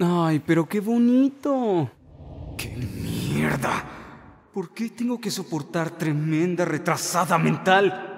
Ay, pero qué bonito. ¡Qué mierda! ¿Por qué tengo que soportar tremenda retrasada mental?